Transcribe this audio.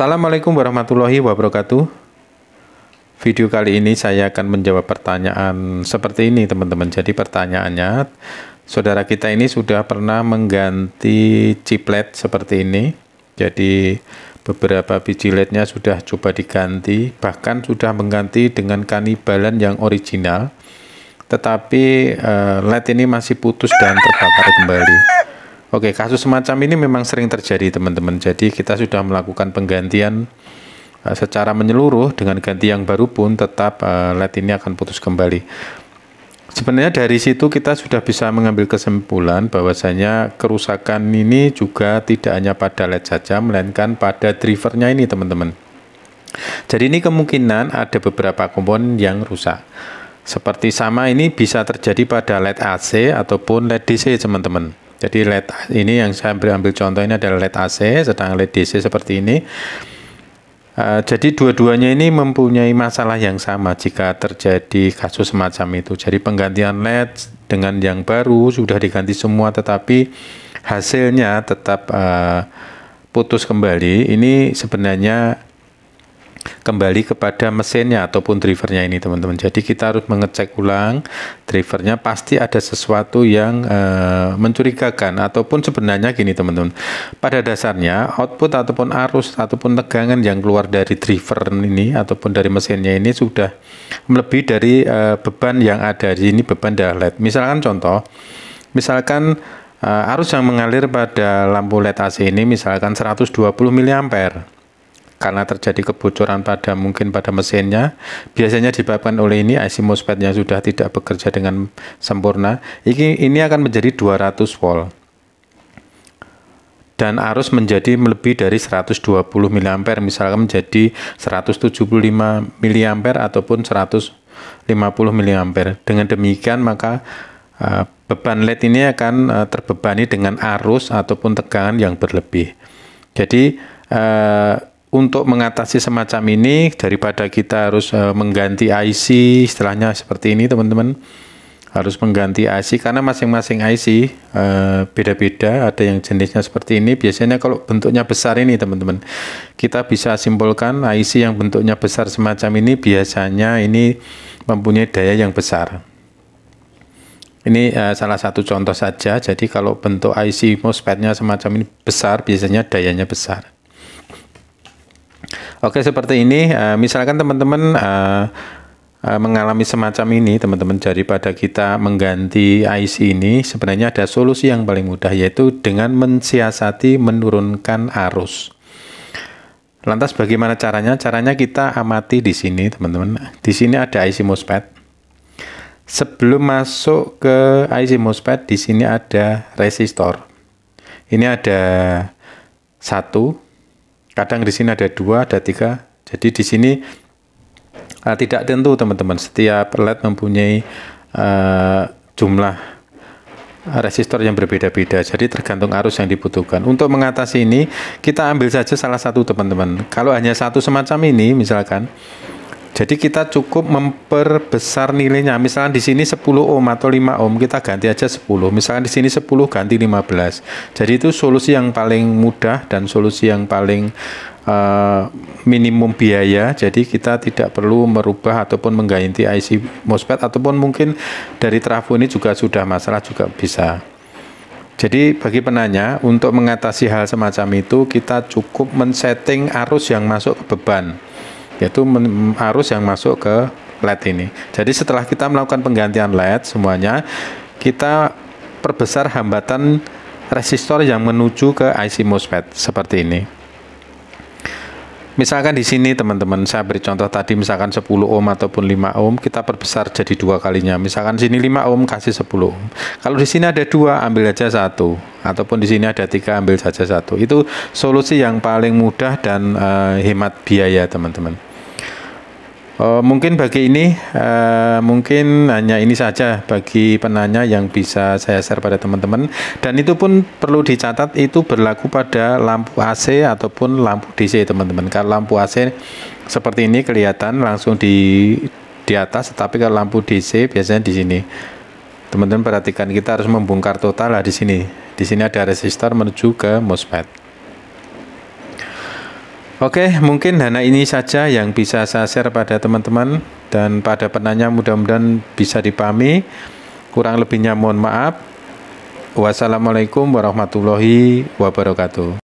Assalamualaikum warahmatullahi wabarakatuh. Video kali ini saya akan menjawab pertanyaan seperti ini, teman-teman. Jadi pertanyaannya, saudara kita ini sudah pernah mengganti chiplet seperti ini. Jadi beberapa biji LED-nya sudah coba diganti, bahkan sudah mengganti dengan kanibalan yang original. Tetapi eh, LED ini masih putus dan terbakar kembali. Oke, kasus semacam ini memang sering terjadi teman-teman. Jadi kita sudah melakukan penggantian eh, secara menyeluruh dengan ganti yang baru pun tetap uh, LED ini akan putus kembali. Sebenarnya dari situ kita sudah bisa mengambil kesimpulan bahwasanya kerusakan ini juga tidak hanya pada LED saja melainkan pada drivernya ini teman-teman. Jadi ini kemungkinan ada beberapa komponen yang rusak. Seperti sama ini bisa terjadi pada LED AC ataupun LED DC teman-teman. Jadi LED ini yang saya ambil, ambil contoh ini adalah LED AC, sedang LED DC seperti ini. Uh, jadi dua-duanya ini mempunyai masalah yang sama jika terjadi kasus semacam itu. Jadi penggantian LED dengan yang baru sudah diganti semua, tetapi hasilnya tetap uh, putus kembali. Ini sebenarnya kembali kepada mesinnya ataupun drivernya ini teman-teman jadi kita harus mengecek ulang drivernya pasti ada sesuatu yang e, mencurigakan ataupun sebenarnya gini teman-teman pada dasarnya output ataupun arus ataupun tegangan yang keluar dari driver ini ataupun dari mesinnya ini sudah lebih dari e, beban yang ada di ini beban dahlet misalkan contoh misalkan uh, arus yang mengalir pada lampu LED AC ini misalkan 120 mA karena terjadi kebocoran pada mungkin pada mesinnya biasanya disebabkan oleh ini IC MOSFET yang sudah tidak bekerja dengan sempurna ini, ini akan menjadi 200 volt dan arus menjadi lebih dari 120 mA misalkan menjadi 175 mA ataupun 150 mA dengan demikian maka uh, beban LED ini akan uh, terbebani dengan arus ataupun tegangan yang berlebih jadi uh, untuk mengatasi semacam ini daripada kita harus uh, mengganti IC istilahnya seperti ini teman-teman harus mengganti IC karena masing-masing IC eh, beda-beda uh, ada yang jenisnya seperti ini biasanya kalau bentuknya besar ini teman-teman kita bisa simpulkan IC yang bentuknya besar semacam ini biasanya ini mempunyai daya yang besar ini uh, salah satu contoh saja. Jadi kalau bentuk IC mosfetnya semacam ini besar, biasanya dayanya besar. Oke, seperti ini. Uh, misalkan teman-teman uh, uh, mengalami semacam ini, teman-teman, daripada kita mengganti IC ini, sebenarnya ada solusi yang paling mudah, yaitu dengan mensiasati menurunkan arus. Lantas bagaimana caranya? Caranya kita amati di sini, teman-teman. Di sini ada IC MOSFET. Sebelum masuk ke IC MOSFET, di sini ada resistor. Ini ada satu Kadang di sini ada dua, ada tiga. Jadi di sini uh, tidak tentu teman-teman. Setiap led mempunyai uh, jumlah eh, resistor yang berbeda-beda. Jadi tergantung arus yang dibutuhkan. Untuk mengatasi ini, kita ambil saja salah satu teman-teman. Kalau hanya satu semacam ini, misalkan jadi kita cukup memperbesar nilainya. Misalkan di sini 10 ohm atau 5 ohm, kita ganti aja 10. Misalkan di sini 10 ganti 15. Jadi itu solusi yang paling mudah dan solusi yang paling uh, minimum biaya. Jadi kita tidak perlu merubah ataupun mengganti IC MOSFET ataupun mungkin dari trafo ini juga sudah masalah juga bisa. Jadi bagi penanya untuk mengatasi hal semacam itu kita cukup men-setting arus yang masuk ke beban yaitu arus yang masuk ke LED ini. Jadi setelah kita melakukan penggantian LED semuanya, kita perbesar hambatan resistor yang menuju ke IC MOSFET seperti ini. Misalkan di sini teman-teman, saya beri contoh tadi misalkan 10 ohm ataupun 5 ohm, kita perbesar jadi dua kalinya. Misalkan sini 5 ohm kasih 10 ohm. Kalau di sini ada dua, ambil aja satu. Ataupun di sini ada tiga, ambil saja satu. Itu solusi yang paling mudah dan uh, hemat biaya teman-teman. Uh, mungkin bagi ini uh, mungkin hanya ini saja bagi penanya yang bisa saya share pada teman-teman dan itu pun perlu dicatat itu berlaku pada lampu AC ataupun lampu DC teman-teman. Kalau lampu AC seperti ini kelihatan langsung di di atas tetapi kalau lampu DC biasanya di sini. Teman-teman perhatikan kita harus membongkar total lah di sini. Di sini ada resistor menuju ke MOSFET. Oke, mungkin dana ini saja yang bisa saya share pada teman-teman dan pada penanya mudah-mudahan bisa dipahami. Kurang lebihnya mohon maaf. Wassalamualaikum warahmatullahi wabarakatuh.